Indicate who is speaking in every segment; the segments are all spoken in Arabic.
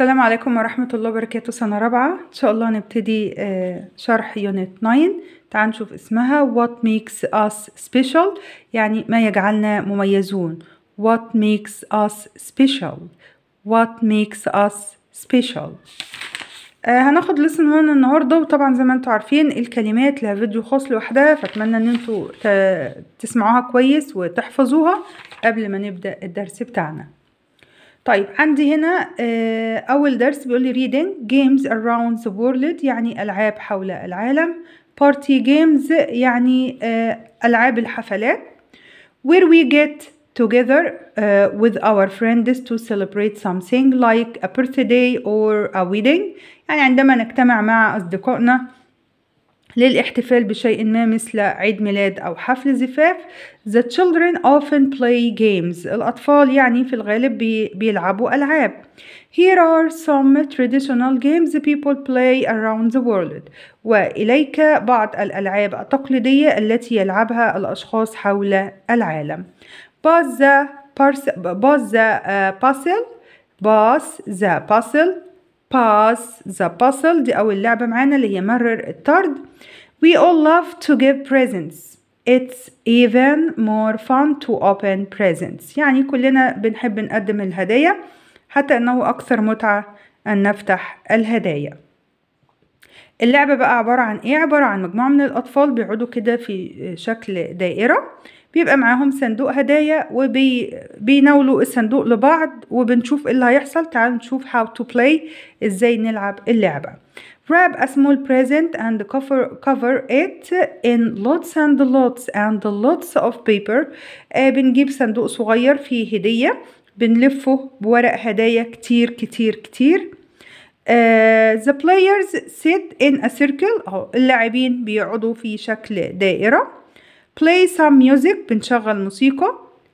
Speaker 1: السلام عليكم ورحمة الله وبركاته سنة رابعة إن شاء الله هنبتدي آه، شرح يونت 9 تعال نشوف اسمها What makes us special يعني ما يجعلنا مميزون What makes us special What makes us special آه، هناخد لسن 1 النهاردة وطبعا زي ما انتوا عارفين الكلمات لها فيديو خاص لوحدها فأتمنى ان انتوا تسمعوها كويس وتحفظوها قبل ما نبدأ الدرس بتاعنا طيب عندي هنا أول درس بيقول لي reading games around the world يعني ألعاب حول العالم party games يعني ألعاب الحفلات where we get together with our friends to celebrate something like a birthday or a wedding يعني عندما نجتمع مع أصدقائنا للاحتفال بشيء ما مثل عيد ميلاد أو حفل زفاف The children often play games الأطفال يعني في الغالب بي بيلعبوا ألعاب Here are some traditional games people play around the world وإليك بعض الألعاب التقليدية التي يلعبها الأشخاص حول العالم Buzz the, buzz the uh, puzzle Buzz the puzzle pass the puzzle دي أول لعبة معانا اللي هي مرر الطرد we all love to give presents It's even more fun to open presents يعني كلنا بنحب نقدم الهدايا حتى أنه أكثر متعة أن نفتح الهدايا اللعبة بقى عبارة عن إيه؟ عبارة عن مجموعة من الأطفال بيقعدوا كده في شكل دائرة بيبقى معاهم صندوق هدايا وبيناولوا الصندوق لبعض وبنشوف ايه اللي هيحصل تعالوا نشوف how to play ازاي نلعب اللعبة Wrap a small present and cover, cover it in lots and lots and lots of paper آه بنجيب صندوق صغير فيه هدية بنلفه بورق هدايا كتير كتير كتير آه the players sit in a circle اللاعبين بيقعدوا في شكل دائرة play some music بنشغل موسيقى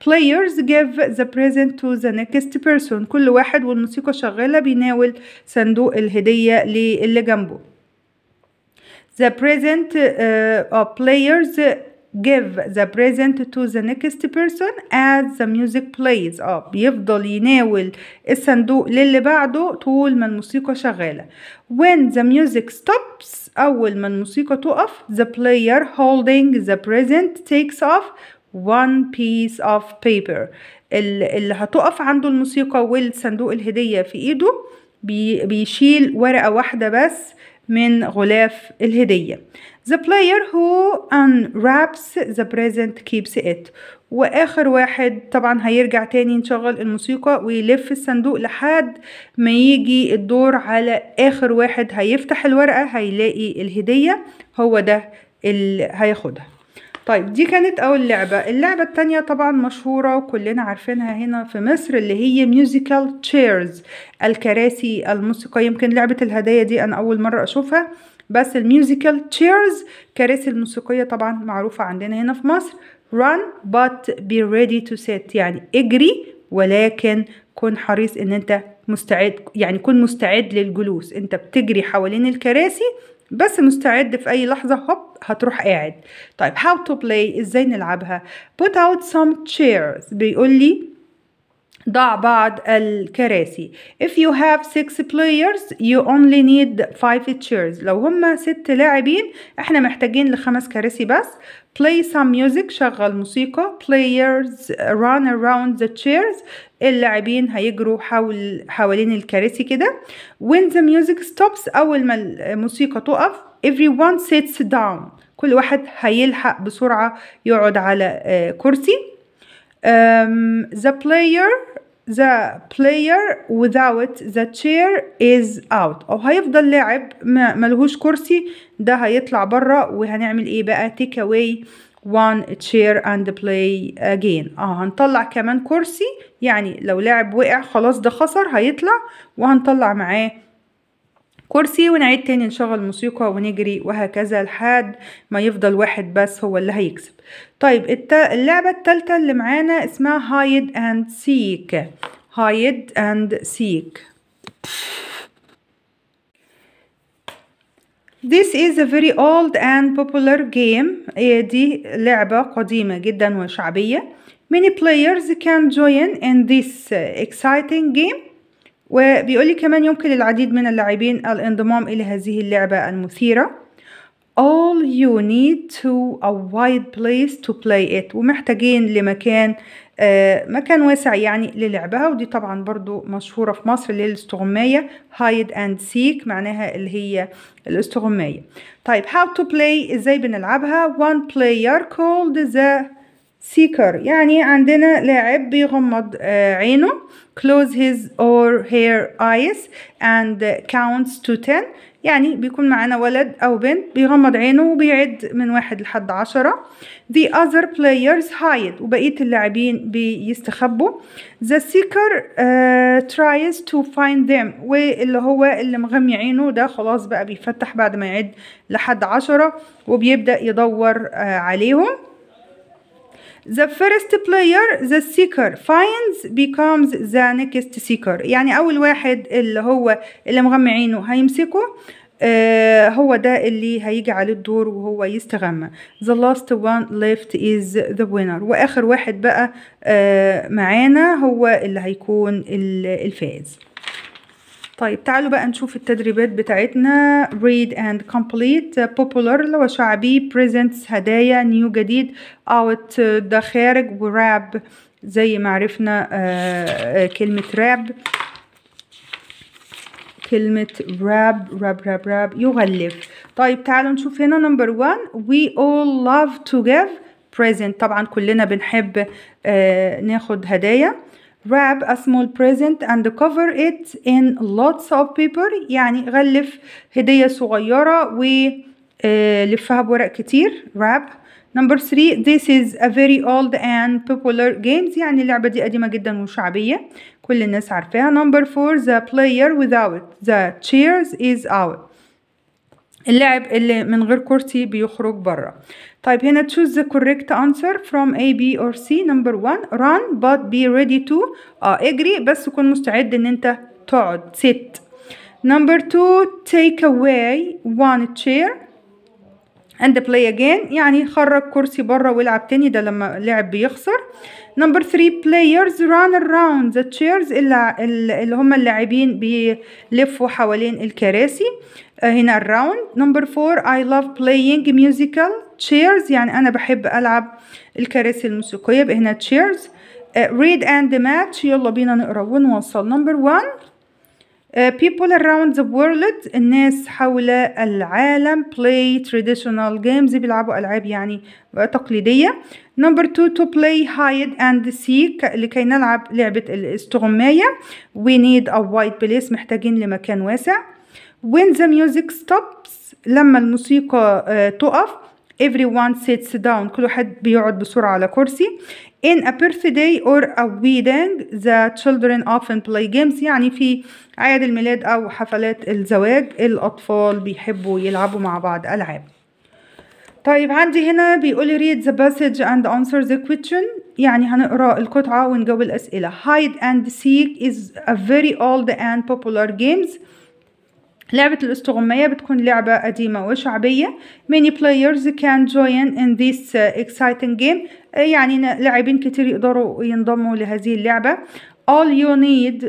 Speaker 1: players give the present to the next person كل واحد والموسيقى شغالة بيناول صندوق الهدية للي جنبه the present uh, of players give the present to the next person as the music plays اه بيفضل يناول الصندوق للي بعده طول ما الموسيقى شغالة when the music stops أول ما الموسيقى تقف the player holding the present takes off one piece of paper اللي هتقف عنده الموسيقى والصندوق الهدية في ايده بيشيل ورقة واحدة بس من غلاف الهدية The player who unwraps the present keeps it واخر واحد طبعا هيرجع تاني نشغل الموسيقى ويلف الصندوق لحد ما يجي الدور على اخر واحد هيفتح الورقة هيلاقي الهدية هو ده اللي هياخدها طيب دي كانت اول لعبة اللعبة التانية طبعا مشهورة وكلنا عارفينها هنا في مصر اللي هي ميوزيكال تشيرز الكراسي الموسيقى يمكن لعبة الهدايا دي انا اول مرة اشوفها بس الميوزيكال تشيرز كراسي الموسيقية طبعا معروفة عندنا هنا في مصر run but be ready to set يعني اجري ولكن كن حريص ان انت مستعد يعني كن مستعد للجلوس انت بتجري حوالين الكراسي بس مستعد في اي لحظة هوب هتروح قاعد طيب how to play ازاي نلعبها put out some chairs بيقول لي ضع بعض الكراسي if you have six players you only need five chairs لو هما ست لاعبين احنا محتاجين لخمس كراسي بس play some music شغل موسيقى players run around the chairs اللاعبين هيجروا حول حوالين الكراسي كده when the music stops أول ما الموسيقى تقف everyone sits down كل واحد هيلحق بسرعة يقعد على آه، كرسي um, the player the player without the chair is out او هيفضل لاعب ملهوش كرسي ده هيطلع بره وهنعمل ايه بقى take away one chair and play again اه هنطلع كمان كرسي يعني لو لاعب وقع خلاص ده خسر هيطلع وهنطلع معاه كرسي ونعيد تاني نشغل موسيقى ونجري وهكذا لحد ما يفضل واحد بس هو اللي هيكسب طيب الت... اللعبة التالتة اللي معانا اسمها هايد اند سيك هايد اند سيك This is a very old and popular game إيه دي لعبة قديمة جدا وشعبية Many players can join in this exciting game وبيقولي كمان يمكن للعديد من اللاعبين الانضمام إلى هذه اللعبة المثيرة All you need to a wide place to play it ومحتاجين لمكان آه مكان واسع يعني للعبها ودي طبعا برضو مشهورة في مصر اللي هي الاستغماية هايد اند سيك معناها اللي هي الاستغماية طيب how to play ازاي بنلعبها one player called the سيكر يعني عندنا لاعب بيغمض آه، عينه close his or her eyes and counts to 10 يعني بيكون معانا ولد أو بنت بيغمض عينه وبيعد من واحد لحد عشرة the other players hide وبقية اللاعبين بيستخبوا the seeker uh, tries to find them واللي هو اللي مغمي عينه ده خلاص بقى بيفتح بعد ما يعد لحد عشرة وبيبدأ يدور uh, عليهم The first player the seeker finds becomes the next seeker يعني أول واحد اللي هو اللي مغمى عينه هيمسكه آه هو ده اللي هيجي عليه الدور وهو يستغمى the last one left is the winner واخر واحد بقى آه معانا هو اللي هيكون الفائز طيب تعالوا بقى نشوف التدريبات بتاعتنا read and complete popular وشعبي presents هدايا نيو جديد out ده خارج وراب زي ما عرفنا آه، آه، كلمة راب كلمة راب راب راب راب يغلف طيب تعالوا نشوف هنا نمبر 1 we all love to give present طبعا كلنا بنحب آه، ناخد هدايا wrap a small present and cover it in lots of paper يعني غلف هدية صغيرة ولفها بورق كتير wrap number 3 this is a very old and popular games يعني اللعبة دي قديمة جدا وشعبية كل الناس number 4 the player without the chairs is out اللاعب اللي من غير كورتي بيخرج بره طيب هنا choose the correct answer from A B or C number one run but be ready to اه اجري بس كن مستعد ان انت تقعد sit number two take away one chair اند بلاي اجين يعني خرج كرسي بره والعب تاني ده لما لعب بيخسر نمبر 3 بلايرز ران اراوند ذا تشيرز اللي هم اللاعبين بيلفوا حوالين الكراسي آه، هنا الراوند نمبر 4 اي لاف بلاينج ميوزيكال تشيرز يعني انا بحب العب الكراسي الموسيقيه هنا تشيرز ريد اند ماتش يلا بينا نقرا ونوصل نمبر 1 people around the world الناس حول العالم play traditional games بيلعبوا ألعاب يعني تقليدية number two to play hide and seek لكي نلعب لعبة الاستغماية we need a wide place محتاجين لمكان واسع when the music stops لما الموسيقى تقف everyone sits down كل واحد بيقعد بسرعة على كرسي In a birthday day or a wedding the children often play games يعني في عيد الميلاد أو حفلات الزواج الأطفال بيحبوا يلعبوا مع بعض ألعاب طيب عندي هنا بيقول read the passage and answer the question يعني هنقرا القطعة ونجاوب الأسئلة hide and seek is a very old and popular games لعبة الاستغمية بتكون لعبة قديمة وشعبية many players can join in this uh, exciting game uh, يعني لاعبين كتير يقدروا ينضموا لهذه اللعبة all you need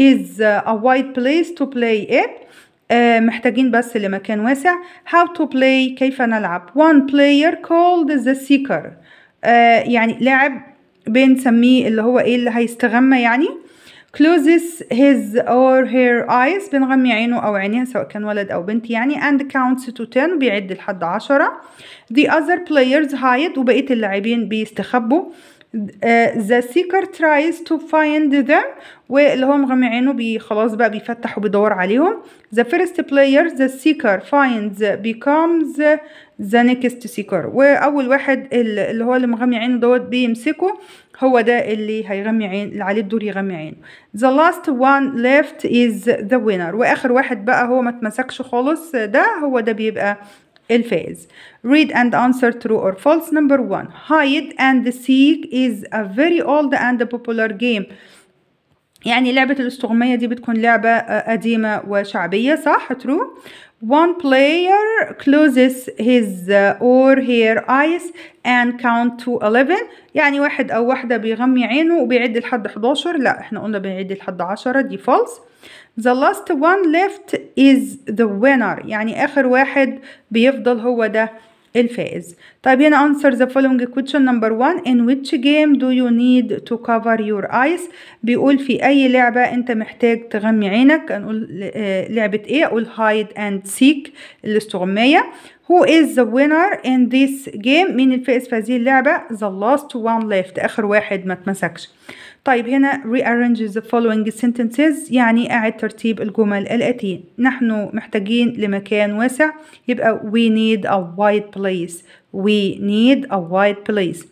Speaker 1: is uh, a wide place to play it محتاجين بس لمكان واسع how to play كيف نلعب one player called the seeker يعني لاعب بنسميه اللي هو ايه اللي هيستغمى يعني closes his or her eyes بنغمي عينه أو عينيها سواء كان ولد أو بنت يعني and counts to 10 بيعد لحد عشرة the other players hide وبقية اللاعبين بيستخبوا آه، the seeker tries to find them واللي هو مغمى عينه بي خلاص بقى بيفتح وبيدور عليهم the first player the seeker finds becomes the next seeker واول واحد اللي هو اللي مغمي عينه دوت بيمسكه هو ده اللي هيغمي عين اللي عليه الدور يغمي عينه the last one left is the winner واخر واحد بقى هو ما اتمسكش خالص ده هو ده بيبقى الفائز read and answer true or false number one hide and seek is a very old and popular game يعني لعبة الاستغمية دي بتكون لعبة قديمة وشعبية صح true one player closes his or her eyes and count to 11 يعني واحد او واحدة بيغمي عينه وبيعد لحد 11 لا احنا قلنا بيعد لحد 10 دي false The last one left is the winner يعني آخر واحد بيفضل هو ده الفائز طيب هنا answer the following question number one in which game do you need to cover your eyes بيقول في أي لعبة أنت محتاج تغمي عينك هنقول لعبة إيه أقول hide and seek الاستغماية Who is the winner in this game مين الفائز في هذه اللعبة the last one left آخر واحد ما تمسكش طيب هنا rearrange the following sentences يعني أعد ترتيب الجمل الآتية نحن محتاجين لمكان واسع يبقى we need a wide place we need a wide place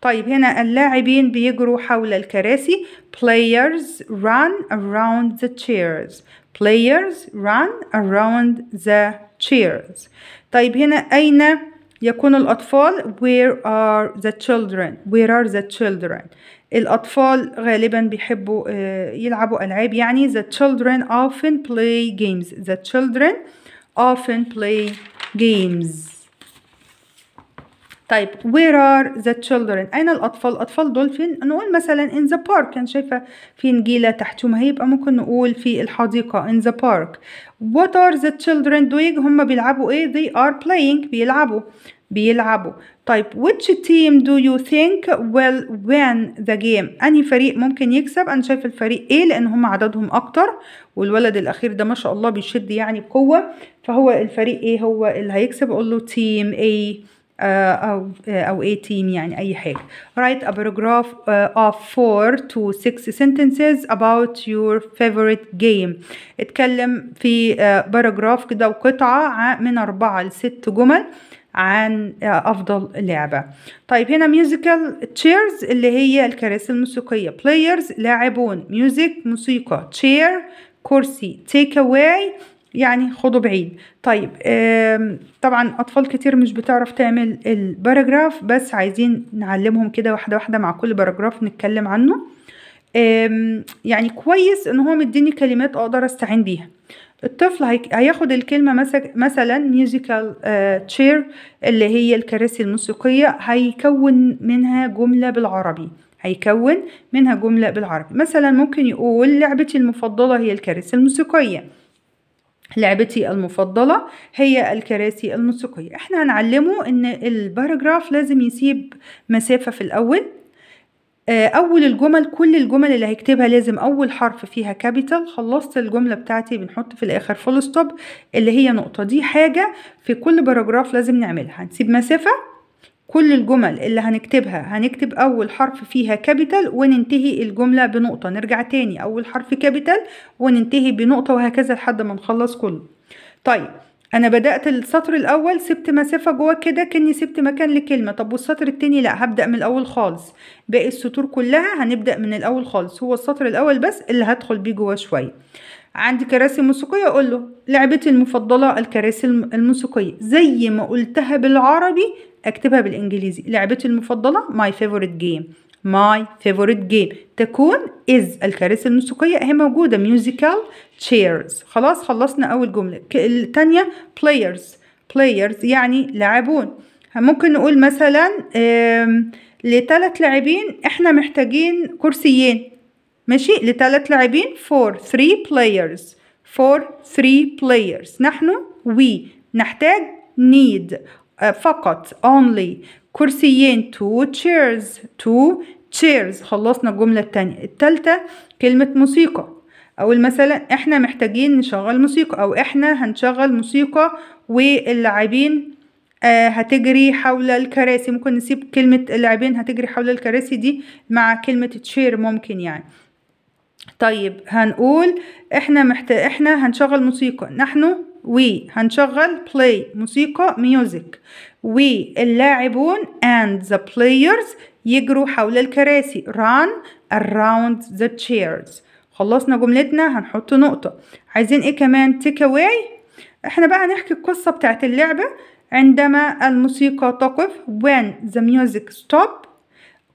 Speaker 1: طيب هنا اللاعبين بيجروا حول الكراسي players run around the chairs players run around the chairs طيب هنا أين يكون الأطفال where are the children where are the children الأطفال غالبا بيحبوا يلعبوا ألعاب يعني the children often play games the children often play games طيب where are the children أين الأطفال الأطفال دول فين نقول مثلا in the park أنا شايفة في نجيلة تحتهم هيبقى ممكن نقول في الحديقة in the park what are the children doing هم بيلعبوا إيه they are playing بيلعبوا بيلعبوا طيب which team do you think will win the game أنهي فريق ممكن يكسب أنا شايف الفريق إيه لأن هم عددهم أكتر والولد الأخير ده ما شاء الله بيشد يعني بقوة فهو الفريق إيه هو اللي هيكسب أقول له team A آه، او آه، او 18 يعني اي حاجه write a paragraph آه، of 4 to 6 sentences about your favorite game اتكلم في paragraph كده وقطعه من 4 ل 6 جمل عن افضل لعبه طيب هنا ميوزيكال تشيرز اللي هي الكراسي الموسيقيه players لاعبون ميوزك موسيقى chair كرسي take away يعني خده بعيد طيب طبعا اطفال كتير مش بتعرف تعمل الباراجراف بس عايزين نعلمهم كده واحده واحده مع كل باراجراف نتكلم عنه يعني كويس ان هو مديني كلمات اقدر استعين بيها الطفل هياخد الكلمة مثلا ميوزيكال آه، تشير اللي هي الكراسي الموسيقية هيكون منها جملة بالعربي هيكون منها جملة بالعربي مثلا ممكن يقول لعبتي المفضلة هي الكراسي الموسيقية لعبتي المفضلة هي الكراسي الموسيقية احنا هنعلمه ان الباراجراف لازم يسيب مسافة في الاول آه، اول الجمل كل الجمل اللي هيكتبها لازم اول حرف فيها كابيتال خلصت الجمله بتاعتي بنحط في الاخر فول ستوب اللي هي نقطه دي حاجه في كل باراجراف لازم نعملها هنسيب مسافه كل الجمل اللي هنكتبها هنكتب أول حرف فيها كابيتال وننتهي الجملة بنقطة نرجع تاني أول حرف كابيتال وننتهي بنقطة وهكذا لحد ما نخلص كله طيب انا بدات السطر الاول سبت مسافه جوه كده كاني سبت مكان لكلمه طب والسطر التاني لا هبدا من الاول خالص باقي السطور كلها هنبدا من الاول خالص هو السطر الاول بس اللي هدخل بيه جوه شويه عندي كراسي موسيقيه اقول له لعبتي المفضله الكراسي الموسيقيه زي ما قلتها بالعربي اكتبها بالانجليزي لعبتي المفضله my favorite game my favorite game تكون is الكراسي الموسيقيه اهي موجوده musical chairs خلاص خلصنا اول جمله الثانيه players players يعني لاعبون ممكن نقول مثلا لثلاث لاعبين احنا محتاجين كرسيين ماشي لثلاث لاعبين for three players for three players نحن we نحتاج need فقط uh, only كرسيين two chairs two chairs خلصنا الجملة التانية التالتة كلمة موسيقى أو مثلا احنا محتاجين نشغل موسيقى أو احنا هنشغل موسيقى واللاعبين هتجري حول الكراسي ممكن نسيب كلمة اللاعبين هتجري حول الكراسي دي مع كلمة تشير ممكن يعني طيب هنقول احنا محت... احنا هنشغل موسيقى نحن وي هنشغل play موسيقى ميوزك وي اللاعبون and the players يجروا حول الكراسي run around the chairs خلصنا جملتنا هنحط نقطة عايزين ايه كمان take away احنا بقى هنحكي القصة بتاعت اللعبة عندما الموسيقى تقف when the music stop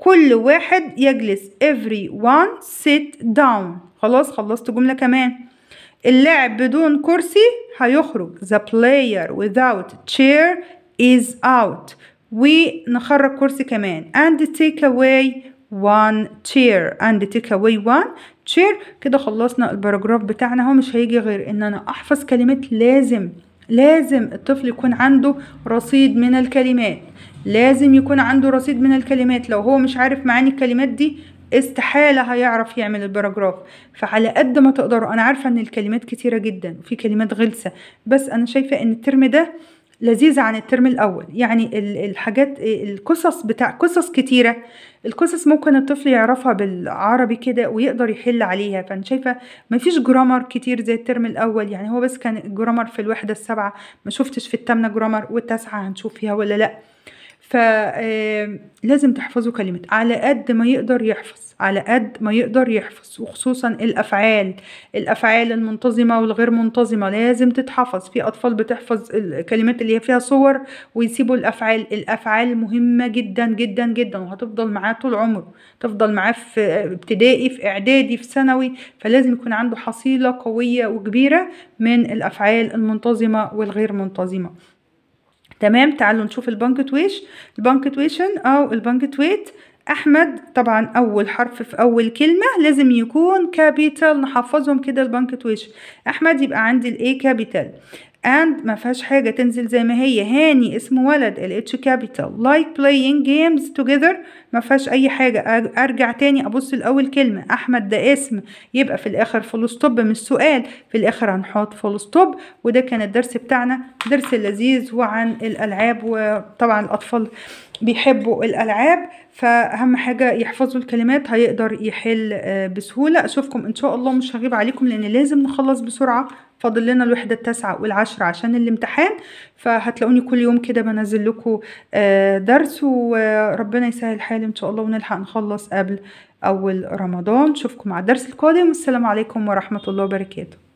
Speaker 1: كل واحد يجلس every one sit down خلاص خلصت جملة كمان اللاعب بدون كرسي هيخرج the player without chair is out ونخرج كرسي كمان and take away one chair and take away one chair كده خلصنا الباراجراف بتاعنا هو مش هيجي غير ان انا احفظ كلمات لازم لازم الطفل يكون عنده رصيد من الكلمات لازم يكون عنده رصيد من الكلمات لو هو مش عارف معاني الكلمات دي استحالة هيعرف يعمل الباراجراف فعلى قد ما تقدروا أنا عارفة أن الكلمات كتيرة جدا وفي كلمات غلسة بس أنا شايفة أن الترم ده لذيذة عن الترم الأول يعني الحاجات القصص بتاع قصص كتيرة القصص ممكن الطفل يعرفها بالعربي كده ويقدر يحل عليها فأنا شايفة مفيش جرامر كتير زي الترم الأول يعني هو بس كان جرامر في الوحدة السبعة ما شفتش في التامنة جرامر والتاسعة هنشوف فيها ولا لأ فلازم تحفظوا كلمة على قد ما يقدر يحفظ على قد ما يقدر يحفظ وخصوصا الأفعال الأفعال المنتظمة والغير منتظمة لازم تتحفظ في أطفال بتحفظ الكلمات اللي هي فيها صور ويسيبوا الأفعال الأفعال مهمة جدا جدا جدا وهتفضل معاه طول عمره تفضل معاه في ابتدائي في إعدادي في ثانوي فلازم يكون عنده حصيلة قوية وكبيرة من الأفعال المنتظمة والغير منتظمة تمام تعالوا نشوف البنكتويش البنكتويشن او البنكتويت احمد طبعا اول حرف في اول كلمه لازم يكون كابيتال نحفظهم كده البنكتويش احمد يبقى عندي الاي كابيتال and ما فيهاش حاجة تنزل زي ما هي هاني اسم ولد ال H capital like playing games together ما فيهاش أي حاجة أرجع تاني أبص الأول كلمة أحمد ده اسم يبقى في الآخر فول ستوب مش سؤال في الآخر هنحط فول ستوب وده كان الدرس بتاعنا درس لذيذ وعن الألعاب وطبعا الأطفال بيحبوا الألعاب فأهم حاجة يحفظوا الكلمات هيقدر يحل آه، بسهولة أشوفكم إن شاء الله مش هغيب عليكم لأن لازم نخلص بسرعة فاضل لنا الوحده التاسعه والعاشره عشان الامتحان فهتلاقوني كل يوم كده بنزل لكم آه، درس وربنا يسهل الحال ان شاء الله ونلحق نخلص قبل اول رمضان اشوفكم على الدرس القادم والسلام عليكم ورحمه الله وبركاته